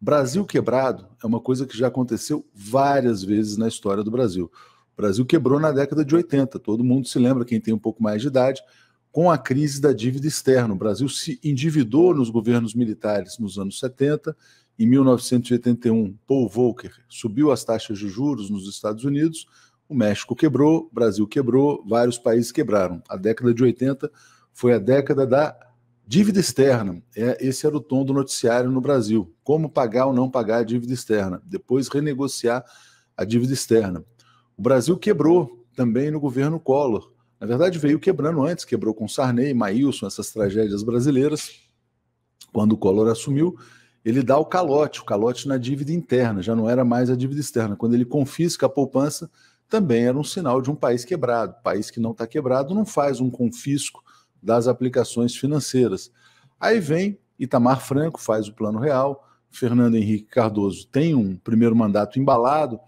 Brasil quebrado é uma coisa que já aconteceu várias vezes na história do Brasil. O Brasil quebrou na década de 80, todo mundo se lembra, quem tem um pouco mais de idade, com a crise da dívida externa. O Brasil se endividou nos governos militares nos anos 70. Em 1981, Paul Volcker subiu as taxas de juros nos Estados Unidos, o México quebrou, o Brasil quebrou, vários países quebraram. A década de 80 foi a década da Dívida externa. É, esse era o tom do noticiário no Brasil. Como pagar ou não pagar a dívida externa. Depois renegociar a dívida externa. O Brasil quebrou também no governo Collor. Na verdade, veio quebrando antes, quebrou com Sarney, Maílson, essas tragédias brasileiras. Quando o Collor assumiu, ele dá o calote, o calote na dívida interna, já não era mais a dívida externa. Quando ele confisca a poupança, também era um sinal de um país quebrado. País que não está quebrado não faz um confisco das aplicações financeiras. Aí vem Itamar Franco, faz o Plano Real, Fernando Henrique Cardoso tem um primeiro mandato embalado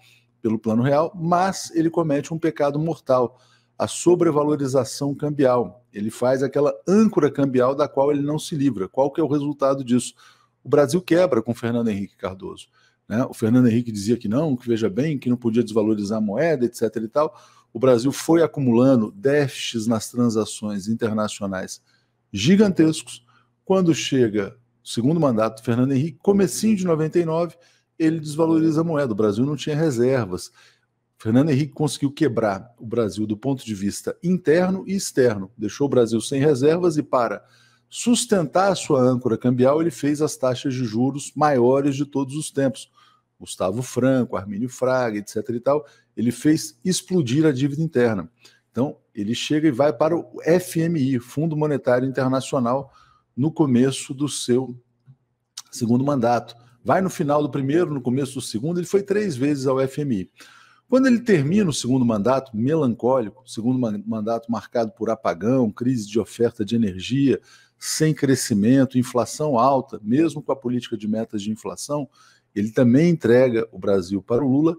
pelo Plano Real, mas ele comete um pecado mortal, a sobrevalorização cambial. Ele faz aquela âncora cambial da qual ele não se livra. Qual que é o resultado disso? O Brasil quebra com Fernando Henrique Cardoso. Né? O Fernando Henrique dizia que não, que veja bem, que não podia desvalorizar a moeda, etc. e tal o Brasil foi acumulando déficits nas transações internacionais gigantescos. Quando chega o segundo mandato do Fernando Henrique, comecinho de 99, ele desvaloriza a moeda. O Brasil não tinha reservas. Fernando Henrique conseguiu quebrar o Brasil do ponto de vista interno e externo. Deixou o Brasil sem reservas e para sustentar a sua âncora cambial, ele fez as taxas de juros maiores de todos os tempos. Gustavo Franco, Armínio Fraga, etc e tal, ele fez explodir a dívida interna. Então, ele chega e vai para o FMI, Fundo Monetário Internacional, no começo do seu segundo mandato. Vai no final do primeiro, no começo do segundo, ele foi três vezes ao FMI. Quando ele termina o segundo mandato, melancólico, segundo mandato marcado por apagão, crise de oferta de energia, sem crescimento, inflação alta, mesmo com a política de metas de inflação, ele também entrega o Brasil para o Lula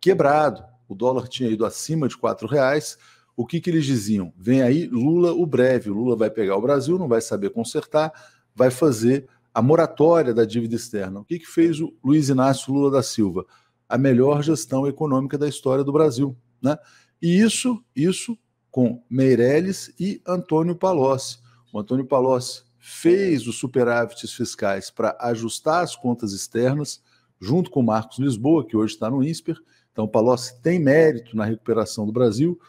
quebrado, o dólar tinha ido acima de quatro reais. O que, que eles diziam? Vem aí Lula o breve. O Lula vai pegar o Brasil, não vai saber consertar, vai fazer a moratória da dívida externa. O que, que fez o Luiz Inácio Lula da Silva? A melhor gestão econômica da história do Brasil. Né? E isso, isso com Meirelles e Antônio Palocci. O Antônio Palocci fez os superávites fiscais para ajustar as contas externas, junto com Marcos Lisboa, que hoje está no INSPER, então, o Palocci tem mérito na recuperação do Brasil.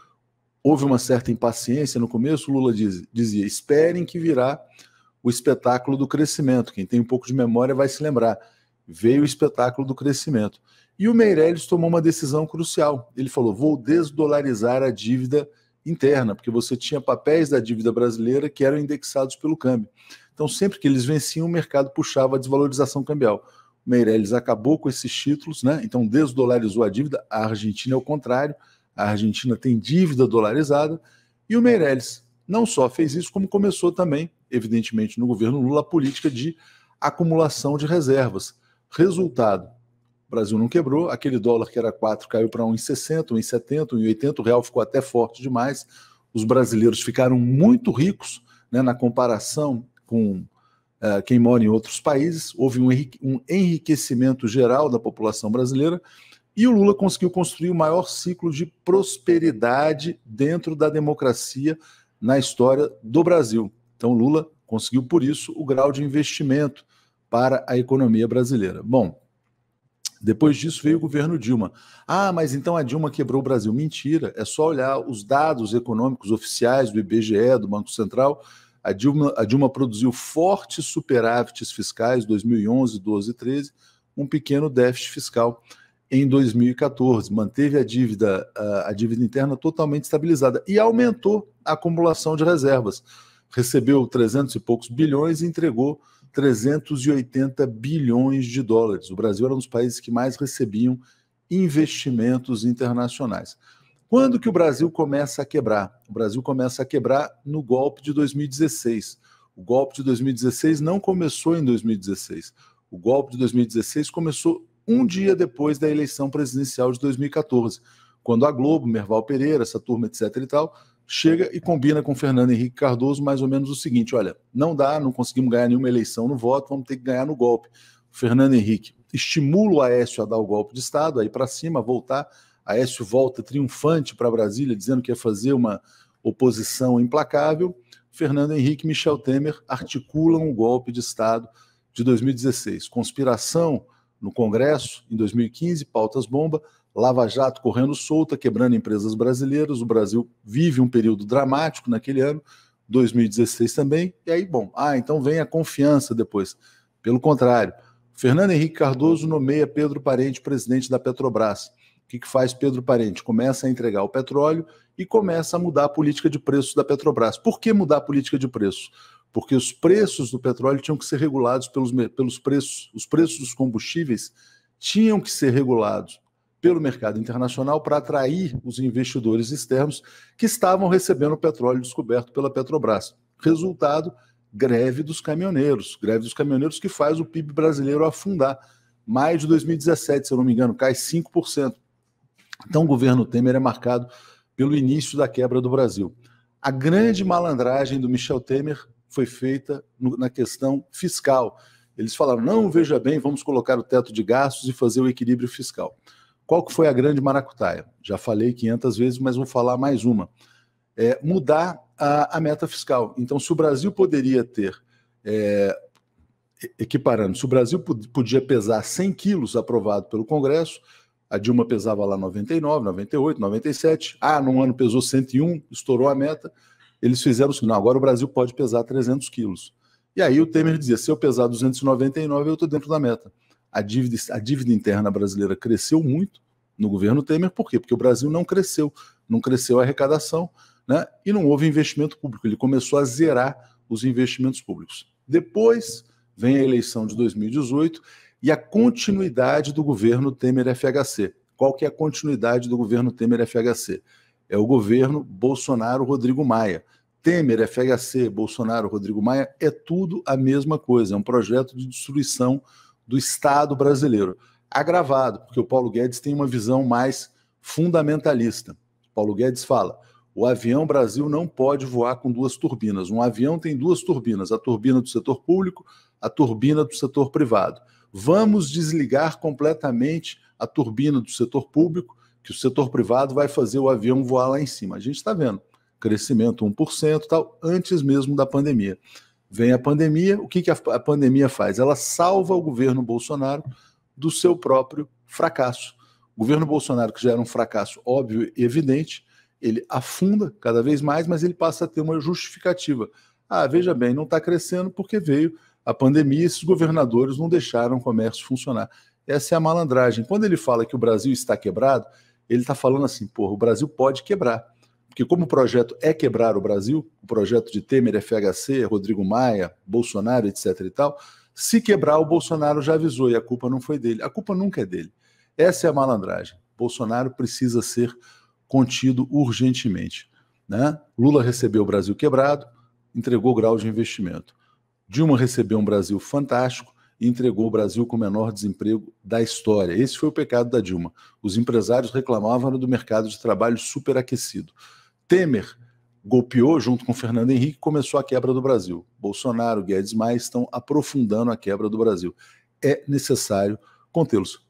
Houve uma certa impaciência no começo. Lula diz, dizia: esperem que virá o espetáculo do crescimento. Quem tem um pouco de memória vai se lembrar. Veio o espetáculo do crescimento. E o Meirelles tomou uma decisão crucial. Ele falou: vou desdolarizar a dívida interna, porque você tinha papéis da dívida brasileira que eram indexados pelo câmbio. Então, sempre que eles venciam, o mercado puxava a desvalorização cambial. Meirelles acabou com esses títulos, né? Então desdolarizou a dívida. A Argentina é o contrário. A Argentina tem dívida dolarizada e o Meirelles não só fez isso, como começou também, evidentemente, no governo Lula, a política de acumulação de reservas. Resultado: o Brasil não quebrou, aquele dólar que era 4 caiu para 1,60, 1,70, 1,80, o real ficou até forte demais. Os brasileiros ficaram muito ricos né, na comparação com eh, quem mora em outros países, houve um enriquecimento geral da população brasileira e o Lula conseguiu construir o maior ciclo de prosperidade dentro da democracia na história do Brasil. Então, Lula conseguiu, por isso, o grau de investimento para a economia brasileira. Bom, depois disso veio o governo Dilma. Ah, mas então a Dilma quebrou o Brasil. Mentira, é só olhar os dados econômicos oficiais do IBGE, do Banco Central, a Dilma, a Dilma produziu fortes superávites fiscais 2011, 12 e 13, um pequeno déficit fiscal em 2014, manteve a dívida, a, a dívida interna totalmente estabilizada e aumentou a acumulação de reservas. Recebeu 300 e poucos bilhões e entregou 380 bilhões de dólares. O Brasil era um dos países que mais recebiam investimentos internacionais. Quando que o Brasil começa a quebrar? O Brasil começa a quebrar no golpe de 2016. O golpe de 2016 não começou em 2016. O golpe de 2016 começou um dia depois da eleição presidencial de 2014, quando a Globo, Merval Pereira, essa turma, etc. e tal, chega e combina com Fernando Henrique Cardoso mais ou menos o seguinte: olha, não dá, não conseguimos ganhar nenhuma eleição no voto, vamos ter que ganhar no golpe. Fernando Henrique estimula o Aécio a dar o golpe de Estado, aí para cima, voltar Aécio volta triunfante para Brasília, dizendo que ia fazer uma oposição implacável. Fernando Henrique e Michel Temer articulam o golpe de Estado de 2016. Conspiração no Congresso, em 2015, pautas-bomba, Lava Jato correndo solta, quebrando empresas brasileiras. O Brasil vive um período dramático naquele ano, 2016 também. E aí, bom, ah, então vem a confiança depois. Pelo contrário, Fernando Henrique Cardoso nomeia Pedro Parente presidente da Petrobras. O que, que faz Pedro Parente? Começa a entregar o petróleo e começa a mudar a política de preços da Petrobras. Por que mudar a política de preço? Porque os preços do petróleo tinham que ser regulados pelos, pelos preços, os preços dos combustíveis tinham que ser regulados pelo mercado internacional para atrair os investidores externos que estavam recebendo o petróleo descoberto pela Petrobras. Resultado, greve dos caminhoneiros, greve dos caminhoneiros que faz o PIB brasileiro afundar. Mais de 2017, se eu não me engano, cai 5%. Então, o governo Temer é marcado pelo início da quebra do Brasil. A grande malandragem do Michel Temer foi feita no, na questão fiscal. Eles falaram: não, veja bem, vamos colocar o teto de gastos e fazer o equilíbrio fiscal. Qual que foi a grande maracutaia? Já falei 500 vezes, mas vou falar mais uma. É mudar a, a, meta fiscal. Então, se o Brasil poderia ter, é, equiparando, se o Brasil podia pesar 100 quilos aprovado pelo Congresso, a Dilma pesava lá 99, 98, 97. Ah, num ano pesou 101, estourou a meta. Eles fizeram assim, não, agora o Brasil pode pesar 300 quilos. E aí o Temer dizia, se eu pesar 299, eu estou dentro da meta. A dívida, a dívida interna brasileira cresceu muito no governo Temer, por quê? Porque o Brasil não cresceu, não cresceu a arrecadação, né? e não houve investimento público. Ele começou a zerar os investimentos públicos. Depois vem a eleição de 2018 e a continuidade do governo Temer FHC. Qual que é a continuidade do governo Temer FHC? É o governo Bolsonaro Rodrigo Maia. Temer, FHC, Bolsonaro, Rodrigo Maia, é tudo a mesma coisa, é um projeto de destruição do Estado brasileiro. Agravado, porque o Paulo Guedes tem uma visão mais fundamentalista. Paulo Guedes fala: o avião Brasil não pode voar com duas turbinas. Um avião tem duas turbinas, a turbina do setor público, a turbina do setor privado vamos desligar completamente a turbina do setor público, que o setor privado vai fazer o avião voar lá em cima. A gente está vendo crescimento 1% tal, antes mesmo da pandemia. Vem a pandemia, o que, que a pandemia faz? Ela salva o governo Bolsonaro do seu próprio fracasso. O governo Bolsonaro, que já era um fracasso óbvio e evidente, ele afunda cada vez mais, mas ele passa a ter uma justificativa. Ah, veja bem, não está crescendo porque veio a pandemia, esses governadores não deixaram o comércio funcionar. Essa é a malandragem. Quando ele fala que o Brasil está quebrado, ele está falando assim, porra, o Brasil pode quebrar. Porque como o projeto é quebrar o Brasil, o projeto de Temer, FHC, Rodrigo Maia, Bolsonaro, etc e tal, se quebrar, o Bolsonaro já avisou e a culpa não foi dele. A culpa nunca é dele. Essa é a malandragem. Bolsonaro precisa ser contido urgentemente. Né? Lula recebeu o Brasil quebrado, entregou o grau de investimento. Dilma recebeu um Brasil fantástico e entregou o Brasil com o menor desemprego da história. Esse foi o pecado da Dilma. Os empresários reclamavam do mercado de trabalho superaquecido. Temer golpeou junto com Fernando Henrique e começou a quebra do Brasil. Bolsonaro, Guedes mais estão aprofundando a quebra do Brasil. É necessário contê-los.